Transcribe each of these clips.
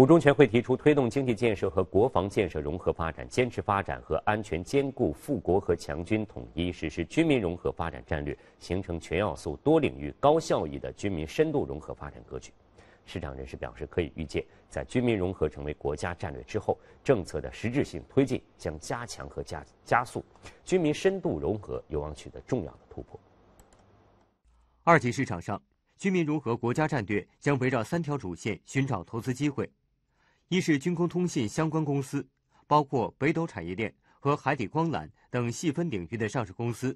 五中全会提出，推动经济建设和国防建设融合发展，坚持发展和安全兼顾、富国和强军统一，实施军民融合发展战略，形成全要素、多领域、高效益的军民深度融合发展格局。市场人士表示，可以预见，在军民融合成为国家战略之后，政策的实质性推进将加强和加加速，军民深度融合有望取得重要的突破。二级市场上，军民融合国家战略将围绕三条主线寻找投资机会。一是军工通信相关公司，包括北斗产业链和海底光缆等细分领域的上市公司；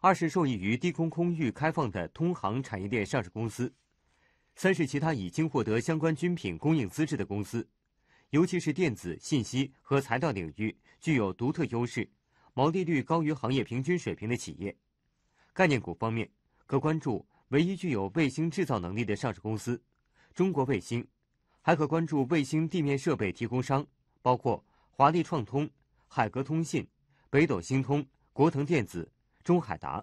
二是受益于低空空域开放的通航产业链上市公司；三是其他已经获得相关军品供应资质的公司，尤其是电子信息和材料领域具有独特优势、毛利率高于行业平均水平的企业。概念股方面，可关注唯一具有卫星制造能力的上市公司——中国卫星。还可关注卫星地面设备提供商，包括华丽创通、海格通信、北斗星通、国腾电子、中海达；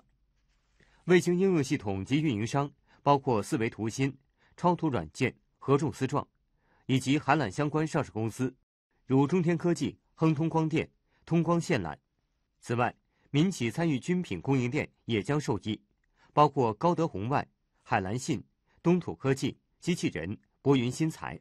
卫星应用系统及运营商，包括四维图新、超图软件、合众思创，以及海缆相关上市公司，如中天科技、亨通光电、通光线缆。此外，民企参与军品供应链也将受益，包括高德红外、海蓝信、东土科技、机器人、博云新材。